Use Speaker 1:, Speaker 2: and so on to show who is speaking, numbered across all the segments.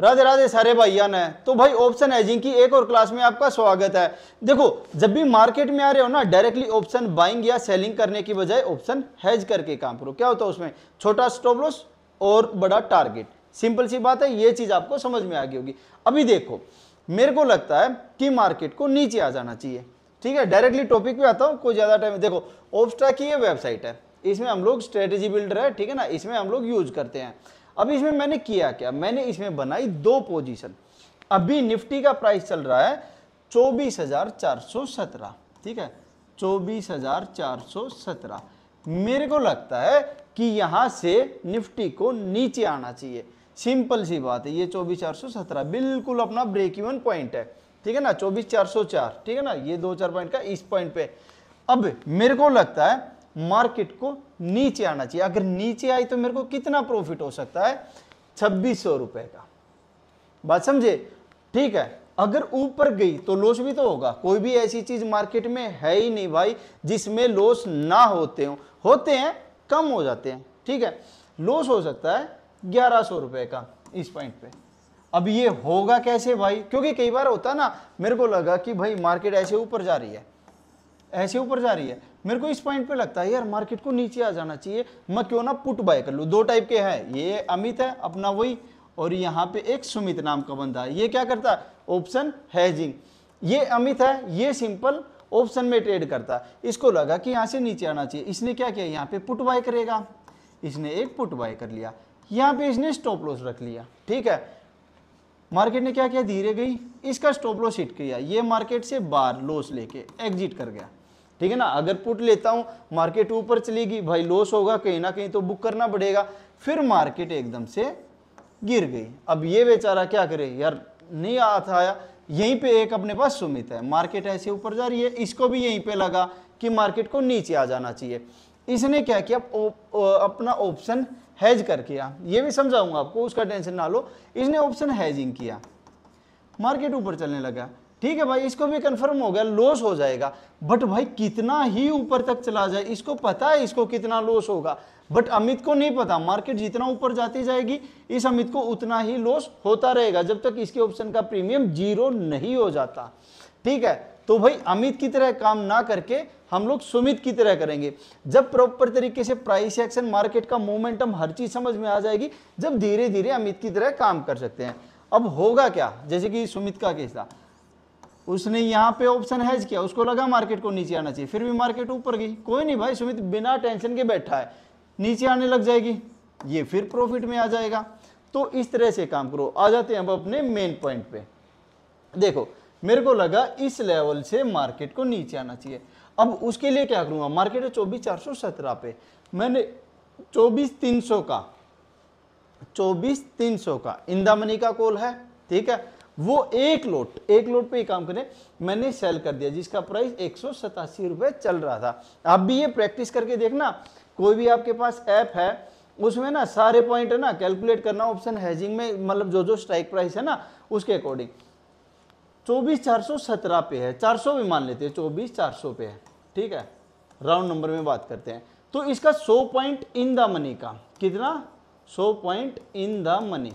Speaker 1: राधे राधे सारे भाइया ने तो भाई ऑप्शन है की एक और क्लास में आपका स्वागत है देखो जब भी मार्केट में आ रहे हो ना डायरेक्टली ऑप्शन बाइंग या सेलिंग करने की बजाय ऑप्शन हैज करके काम करो क्या होता है उसमें छोटा स्टॉप लॉस और बड़ा टारगेट सिंपल सी बात है ये चीज आपको समझ में आ गई होगी अभी देखो मेरे को लगता है कि मार्केट को नीचे आ जाना चाहिए ठीक है डायरेक्टली टॉपिक पे आता हूँ कोई ज्यादा टाइम देखो ऑप्स्ट्रा की ये वेबसाइट है इसमें हम लोग स्ट्रेटेजी बिल्डर है ठीक है ना इसमें हम लोग यूज करते हैं अभी इसमें मैंने किया क्या मैंने इसमें बनाई दो पोजीशन अभी निफ्टी का प्राइस चल रहा है चौबीस हजार चार सौ सत्रह ठीक है चौबीस हजार चार सौ सत्रह मेरे को लगता है कि यहां से निफ्टी को नीचे आना चाहिए सिंपल सी बात है ये चौबीस चार सत्रह बिल्कुल अपना ब्रेक इवन पॉइंट है ठीक है ना चौबीस चार सौ चार ठीक है ना ये दो चार पॉइंट का इस पॉइंट पे अब मेरे को लगता है मार्केट को नीचे आना चाहिए अगर नीचे आई तो मेरे को कितना प्रॉफिट हो सकता है छब्बीस सौ रुपए का बात समझे ठीक है अगर ऊपर गई तो लॉस भी तो होगा कोई भी ऐसी चीज मार्केट में है ही नहीं भाई जिसमें लॉस ना होते हो होते हैं कम हो जाते हैं ठीक है लॉस हो सकता है ग्यारह सौ रुपए का इस पॉइंट पे अब ये होगा कैसे भाई क्योंकि कई बार होता ना मेरे को लगा कि भाई मार्केट ऐसे ऊपर जा रही है ऐसे ऊपर जा रही है मेरे को इस पॉइंट पे लगता है यार मार्केट को नीचे आ जाना चाहिए मैं क्यों ना पुट बाय कर लूँ दो टाइप के है ये अमित है अपना वही और यहाँ पे एक सुमित नाम का बंदा है ये क्या करता है ऑप्शन हैजिंग ये अमित है ये सिंपल ऑप्शन में ट्रेड करता इसको लगा कि यहाँ से नीचे आना चाहिए इसने क्या किया यहाँ पे पुट बाय करेगा इसने एक पुट बाय कर लिया यहाँ पे इसने स्टॉप लॉस रख लिया ठीक है मार्केट ने क्या किया धीरे गई इसका स्टॉप लॉस हिट किया ये मार्केट से बार लॉस लेके एग्जिट कर गया ठीक है ना अगर पुट लेता हूँ मार्केट ऊपर चलेगी भाई लॉस होगा कहीं ना कहीं तो बुक करना पड़ेगा फिर मार्केट एकदम से गिर गई अब ये बेचारा क्या करे यार नहीं आता आया यहीं पे एक अपने पास सुमित है मार्केट ऐसे ऊपर जा रही है इसको भी यहीं पे लगा कि मार्केट को नीचे आ जाना चाहिए इसने क्या किया अपना ऑप्शन हैज कर किया ये भी समझाऊंगा आपको उसका टेंशन ना लो इसने ऑप्शन हैजिंग किया मार्केट ऊपर चलने लगा ठीक है भाई इसको भी कंफर्म हो गया लॉस हो जाएगा बट भाई कितना ही ऊपर तक चला जाए इसको पता है इसको कितना लॉस होगा बट अमित को नहीं पता मार्केट जितना ऊपर जाती जाएगी इस अमित को उतना ही लॉस होता रहेगा जब तक इसके ऑप्शन का प्रीमियम जीरो नहीं हो जाता ठीक है तो भाई अमित की तरह काम ना करके हम लोग सुमित की तरह करेंगे जब प्रॉपर तरीके से प्राइस एक्शन मार्केट का मोमेंटम हर चीज समझ में आ जाएगी जब धीरे धीरे अमित की तरह काम कर सकते हैं अब होगा क्या जैसे कि सुमित का केस था उसने यहाँ पे ऑप्शन हैज किया उसको लगा मार्केट को नीचे आना चाहिए फिर भी मार्केट ऊपर गई कोई नहीं भाई सुमित बिना टेंशन के बैठा है नीचे आने लग जाएगी ये फिर प्रॉफिट में आ जाएगा तो इस तरह से काम करो आ जाते हैं अब अपने मेन पॉइंट पे देखो मेरे को लगा इस लेवल से मार्केट को नीचे आना चाहिए अब उसके लिए क्या करूँगा मार्केट है चौबीस चार सौ सत्रह पे मैंने चौबीस तीन सौ का चौबीस तीन सौ का इंदा मनी का कॉल है ठीक है वो एक लोट एक लोट पे ही काम करें मैंने सेल कर दिया जिसका प्राइस एक रुपए चल रहा था आप भी ये प्रैक्टिस करके देखना कोई भी आपके पास ऐप है उसमें ना सारे पॉइंट है ना कैलकुलेट करना ऑप्शन हैजिंग में मतलब जो जो स्ट्राइक प्राइस है ना उसके अकॉर्डिंग चौबीस चार सौ सत्रह पे है चार सौ भी मान लेते हैं चौबीस चार सौ पे है ठीक है राउंड नंबर में बात करते हैं तो इसका सो पॉइंट इन द मनी का कितना सो पॉइंट इन द मनी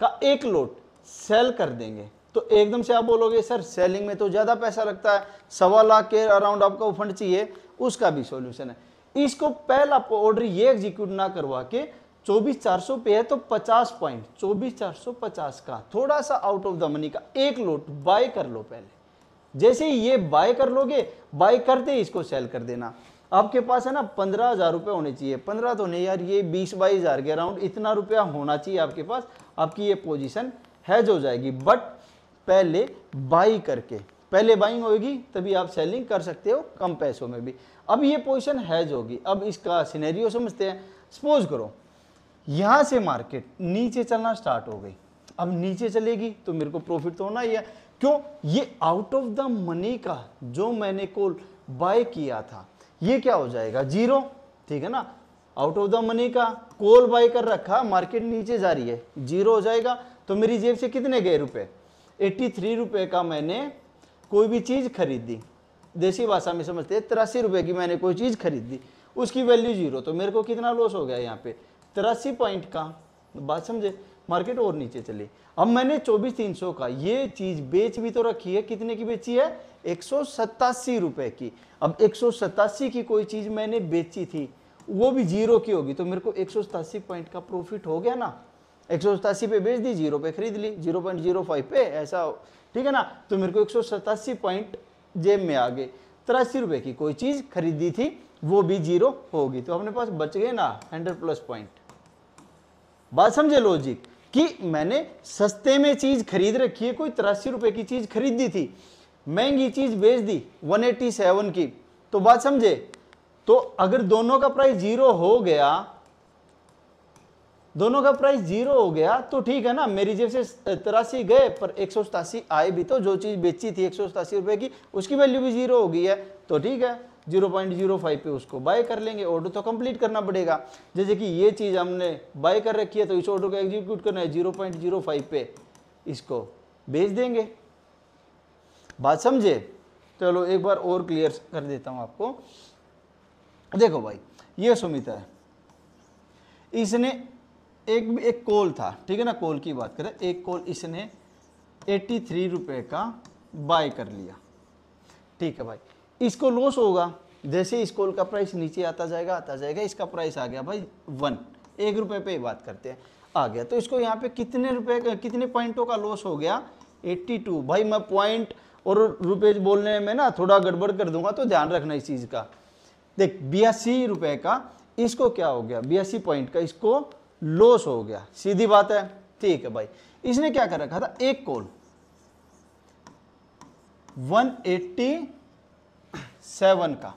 Speaker 1: का एक लोट सेल कर देंगे तो एकदम से आप बोलोगे सर सेलिंग में तो ज़्यादा पैसा लगता है सवा लाख के अराउंड आपको फंड चाहिए उसका भी सोल्यूशन है इसको पहला आपको ऑर्डर ये एग्जीक्यूट ना करवा के चौबीस चार सौ पे है तो पचास पॉइंट चौबीस चार सौ पचास का थोड़ा सा आउट ऑफ द मनी का एक लोट बाय कर लो पहले जैसे ये बाय कर लोगे बाय करते ही इसको सेल कर देना आपके पास है ना पंद्रह हज़ार रुपये होने चाहिए पंद्रह तो नहीं यार ये बीस बाईस हज़ार के अराउंड इतना रुपया होना चाहिए आपके पास आपकी ये पोजिशन हैज हो जाएगी बट पहले बाई करके पहले बाइंग होगी तभी आप सेलिंग कर सकते हो कम पैसों में भी अब ये पोजिशन हैज होगी अब इसका सिनेरियो समझते हैं सपोज करो यहाँ से मार्केट नीचे चलना स्टार्ट हो गई अब नीचे चलेगी तो मेरे को प्रॉफिट तो होना ही है क्यों ये आउट ऑफ द मनी का जो मैंने कॉल बाय किया था ये क्या हो जाएगा जीरो ठीक है ना आउट ऑफ द मनी का कॉल बाई कर रखा मार्केट नीचे जा रही है जीरो हो जाएगा तो मेरी जेब से कितने गए रुपए एट्टी थ्री रुपए का मैंने कोई भी चीज़ खरीदी देसी भाषा में समझते हैं तिरासी रुपए की मैंने कोई चीज़ खरीदी उसकी वैल्यू जीरो तो मेरे को कितना लॉस हो गया यहाँ पे तिरासी पॉइंट का बात समझे मार्केट और नीचे चली अब मैंने चौबीस तीन सौ का ये चीज बेच भी तो रखी है कितने की बेची है एक रुपए की अब एक की कोई चीज मैंने बेची थी वो भी जीरो की होगी तो मेरे को एक पॉइंट का प्रॉफिट हो गया ना एक पे बेच दी जीरो पे खरीद ली जीरो पॉइंट जीरो फाइव पे ऐसा ठीक है ना तो मेरे को एक पॉइंट जेब में आ गए तिरासी रुपए की कोई चीज खरीदी थी वो भी जीरो होगी तो अपने पास बच गए ना हंड्रेड प्लस पॉइंट बात समझे लॉजिक कि मैंने सस्ते में चीज़ खरीद रखी है कोई तिरासी रुपए की चीज़ खरीदी थी महंगी चीज़ बेच दी 187 की तो बात समझे तो अगर दोनों का प्राइस जीरो हो गया दोनों का प्राइस जीरो हो गया तो ठीक है ना मेरी जेब से तिरासी गए पर एक आए भी तो जो चीज़ बेची थी एक रुपए की उसकी वैल्यू भी जीरो हो गई है तो ठीक है 0.05 पे उसको बाय कर लेंगे ऑर्डर तो कंप्लीट करना पड़ेगा जैसे कि ये चीज़ हमने बाय कर रखी है तो इस ऑर्डर को एग्जीक्यूट करना है 0.05 पे इसको भेज देंगे बात समझे चलो एक बार और क्लियर कर देता हूँ आपको देखो भाई ये सुमिता है इसने एक एक कॉल था ठीक है ना कॉल की बात करें एक कॉल इसने एट्टी थ्री रुपये का बाय कर लिया ठीक है भाई इसको लॉस होगा जैसे इस कॉल का प्राइस नीचे आता जाएगा आता जाएगा इसका प्राइस आ गया भाई वन एक रुपए पे ही बात करते हैं आ गया तो इसको यहाँ पे कितने रुपए कितने पॉइंटों का लॉस हो गया 82 भाई मैं पॉइंट और रुपए बोलने में ना थोड़ा गड़बड़ कर दूंगा तो ध्यान रखना इस चीज़ का देख बयासी रुपये का इसको क्या हो गया बयासी पॉइंट का इसको लॉस हो गया सीधी बात है ठीक है भाई इसने क्या कर रखा था एक कॉल 180 सेवन का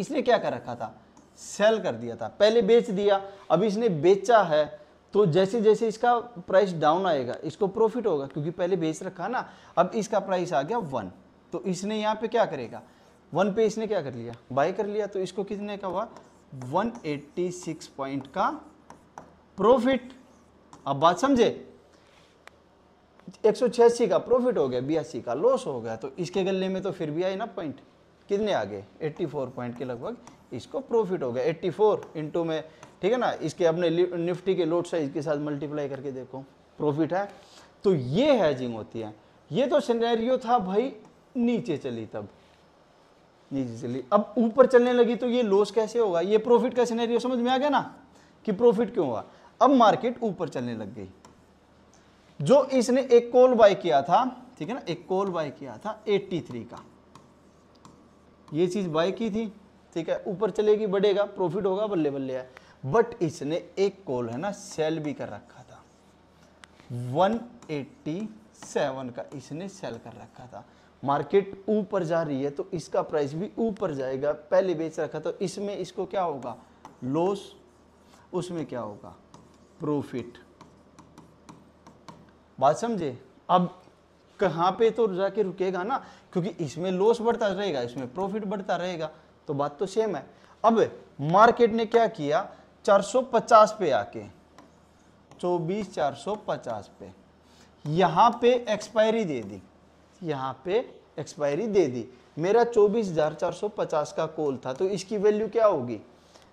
Speaker 1: इसने क्या कर रखा था सेल कर दिया था पहले बेच दिया अब इसने बेचा है तो जैसे जैसे इसका प्राइस डाउन आएगा इसको प्रॉफिट होगा क्योंकि पहले बेच रखा ना अब इसका प्राइस आ गया वन तो इसने यहाँ पे क्या करेगा वन पे इसने क्या कर लिया बाय कर लिया तो इसको कितने का हुआ 186 पॉइंट का प्रॉफिट अब बात समझे एक का प्रॉफिट हो गया बयासी का लॉस हो गया तो इसके गले में तो फिर भी आई ना पॉइंट कितने आ गए 84 पॉइंट के लगभग इसको प्रॉफिट हो गया 84 फोर इंटू में ठीक है ना इसके अपने निफ्टी के लोड साइज के साथ मल्टीप्लाई करके देखो प्रॉफिट है तो ये हैजिंग होती है ये तो सिनेरियो था भाई नीचे चली तब नीचे चली अब ऊपर चलने लगी तो ये लॉस कैसे होगा ये प्रॉफिट का सिनेरियो समझ में आ गया ना कि प्रॉफिट क्यों हुआ अब मार्केट ऊपर चलने लग गई जो इसने एक कॉल बाय किया था ठीक है ना एक कॉल बाय किया था 83 का ये चीज़ बाय की थी ठीक है ऊपर चलेगी बढ़ेगा प्रॉफिट होगा बल्ले बल्ले है बट इसने एक कॉल है ना सेल भी कर रखा था 187 का इसने सेल कर रखा था मार्केट ऊपर जा रही है तो इसका प्राइस भी ऊपर जाएगा पहले बेच रखा तो इसमें इसको क्या होगा लॉस उसमें क्या होगा प्रॉफिट बात समझे अब कहाँ पे तो जाके रुकेगा ना क्योंकि इसमें लॉस बढ़ता रहेगा इसमें प्रॉफिट बढ़ता रहेगा तो बात तो सेम है अब मार्केट ने क्या किया 450 पे आके चौबीस चार सौ पचास पे यहाँ पे एक्सपायरी दे दी यहाँ पे एक्सपायरी दे दी मेरा चौबीस हजार चार सौ पचास का कॉल था तो इसकी वैल्यू क्या होगी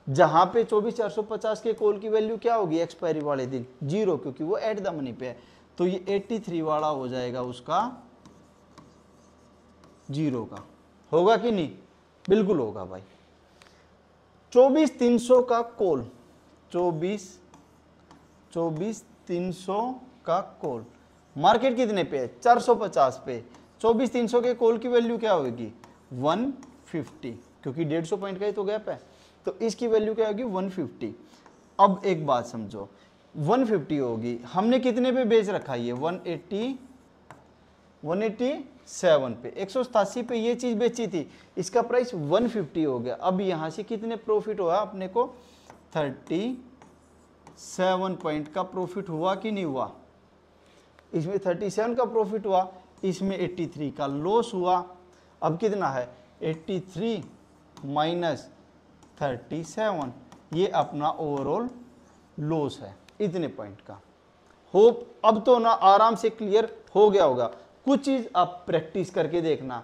Speaker 1: जहाँ पे चौबीस चार सौ पचास के कॉल की वैल्यू क्या होगी एक्सपायरी वाले दिन जीरो क्योंकि वो एट द मनी पे है तो ये 83 वाला हो जाएगा उसका जीरो का होगा कि नहीं बिल्कुल होगा भाई चौबीस तीन सौ का कोल चौबीस चौबीस तीन सौ का कोल मार्केट कितने पे है 450 पे चौबीस तीन सौ के कोल की वैल्यू क्या होगी 150 क्योंकि 150 पॉइंट का ही तो गैप है तो इसकी वैल्यू क्या होगी 150 अब एक बात समझो 150 होगी हमने कितने पे बेच रखा है ये 180 187 पे एक पे ये चीज़ बेची थी इसका प्राइस 150 हो गया अब यहाँ से कितने प्रॉफिट हुआ अपने को 37 पॉइंट का प्रॉफिट हुआ कि नहीं हुआ इसमें 37 का प्रॉफिट हुआ इसमें 83 का लॉस हुआ अब कितना है 83 माइनस थर्टी ये अपना ओवरऑल लॉस है इतने पॉइंट का होप अब तो ना आराम से क्लियर हो गया होगा कुछ चीज़ आप प्रैक्टिस करके देखना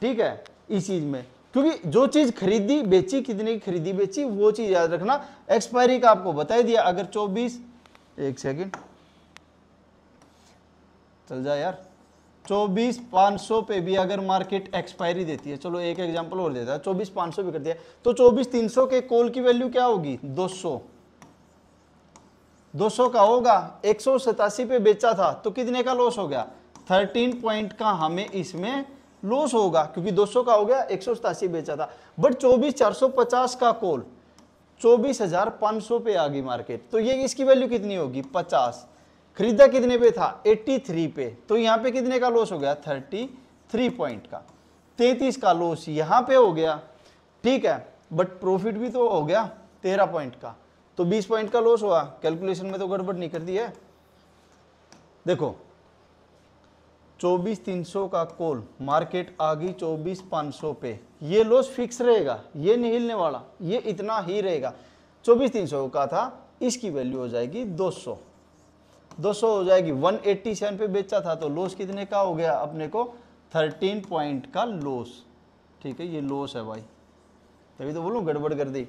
Speaker 1: ठीक है इस चीज़ में क्योंकि जो चीज़ खरीदी बेची कितने की खरीदी बेची वो चीज़ याद रखना एक्सपायरी का आपको बता दिया अगर 24 एक सेकेंड चल जा यार चौबीस पांच सौ पे भी अगर मार्केट एक्सपायरी देती है चलो एक एग्जांपल और देता है चौबीस पांच सौ भी कर दिया तो चौबीस तीन सौ के कोल की वैल्यू क्या होगी दो सौ 200 का होगा एक पे बेचा था तो कितने का लॉस हो गया 13 पॉइंट का हमें इसमें लॉस होगा क्योंकि 200 का हो गया एक बेचा था बट पचास का कॉल सौ पे आ गई मार्केट तो ये इसकी वैल्यू कितनी होगी 50 खरीदा कितने पे था 83 पे तो यहाँ पे कितने का लॉस हो गया 33 पॉइंट का 33 का लॉस यहाँ पे हो गया ठीक है बट प्रॉफिट भी तो हो गया 13 पॉइंट का तो 20 पॉइंट का लॉस हुआ कैलकुलेशन में तो गड़बड़ नहीं कर दी है देखो चौबीस तीन सौ का कोल मार्केट आ गई चौबीस पाँच सौ पे ये लॉस फिक्स रहेगा ये नहीं हिलने वाला ये इतना ही रहेगा चौबीस तीन सौ का था इसकी वैल्यू हो जाएगी दो सौ दो सौ हो जाएगी वन एट्टी सेवन पे बेचा था तो लॉस कितने का हो गया अपने को थर्टीन पॉइंट का लॉस ठीक है ये लॉस है भाई तभी तो बोलूँ गड़बड़ कर दी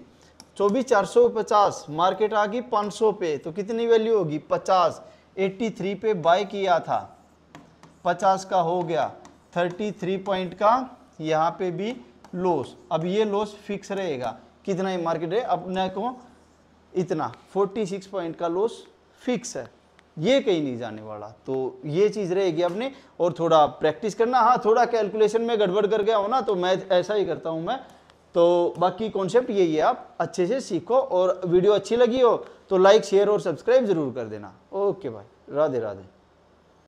Speaker 1: चौबीस चार सौ पचास मार्केट आ गई पाँच सौ पे तो कितनी वैल्यू होगी पचास एट्टी थ्री पे बाय किया था पचास का हो गया थर्टी थ्री पॉइंट का यहाँ पे भी लॉस अब ये लॉस फिक्स रहेगा कितना ही मार्केट है अपने को इतना फोर्टी सिक्स पॉइंट का लॉस फिक्स है ये कहीं नहीं जाने वाला तो ये चीज़ रहेगी अपने और थोड़ा प्रैक्टिस करना हाँ थोड़ा कैलकुलेशन में गड़बड़ कर गया हो ना तो मैं ऐसा ही करता हूँ मैं तो बाकी कॉन्सेप्ट यही है आप अच्छे से सीखो और वीडियो अच्छी लगी हो तो लाइक शेयर और सब्सक्राइब जरूर कर देना ओके भाई राधे राधे